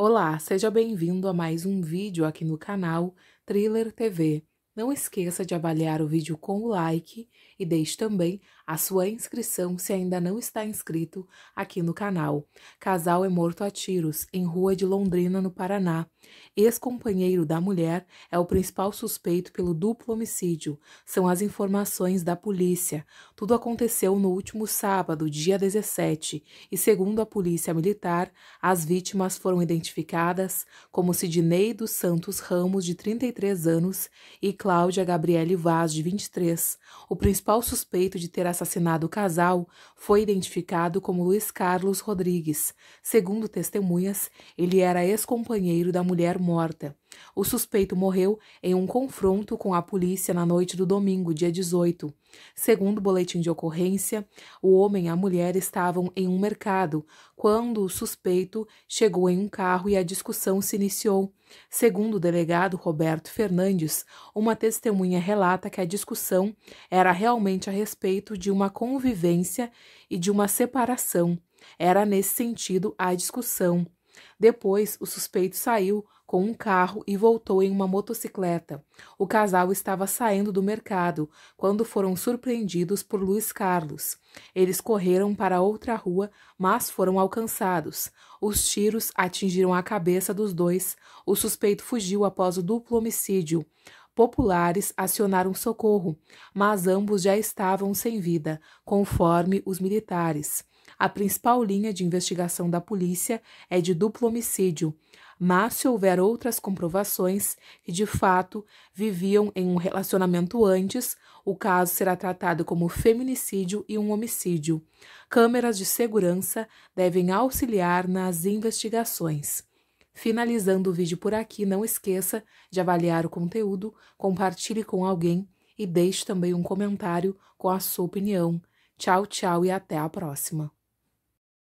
Olá, seja bem-vindo a mais um vídeo aqui no canal Thriller TV. Não esqueça de avaliar o vídeo com o like e deixe também a sua inscrição se ainda não está inscrito aqui no canal. Casal é morto a tiros em rua de Londrina, no Paraná. Ex-companheiro da mulher é o principal suspeito pelo duplo homicídio. São as informações da polícia. Tudo aconteceu no último sábado, dia 17, e segundo a polícia militar, as vítimas foram identificadas como Sidney dos Santos Ramos, de 33 anos, e Cláudia Gabriele Vaz, de 23, o principal suspeito de ter assassinado o casal, foi identificado como Luiz Carlos Rodrigues. Segundo testemunhas, ele era ex-companheiro da mulher morta. O suspeito morreu em um confronto com a polícia na noite do domingo, dia 18. Segundo o boletim de ocorrência, o homem e a mulher estavam em um mercado quando o suspeito chegou em um carro e a discussão se iniciou. Segundo o delegado Roberto Fernandes, uma testemunha relata que a discussão era realmente a respeito de uma convivência e de uma separação. Era nesse sentido a discussão. Depois, o suspeito saiu com um carro e voltou em uma motocicleta. O casal estava saindo do mercado quando foram surpreendidos por Luiz Carlos. Eles correram para outra rua, mas foram alcançados. Os tiros atingiram a cabeça dos dois. O suspeito fugiu após o duplo homicídio populares acionaram socorro, mas ambos já estavam sem vida, conforme os militares. A principal linha de investigação da polícia é de duplo homicídio, mas se houver outras comprovações que de fato viviam em um relacionamento antes, o caso será tratado como feminicídio e um homicídio. Câmeras de segurança devem auxiliar nas investigações. Finalizando o vídeo por aqui, não esqueça de avaliar o conteúdo, compartilhe com alguém e deixe também um comentário com a sua opinião. Tchau, tchau e até a próxima!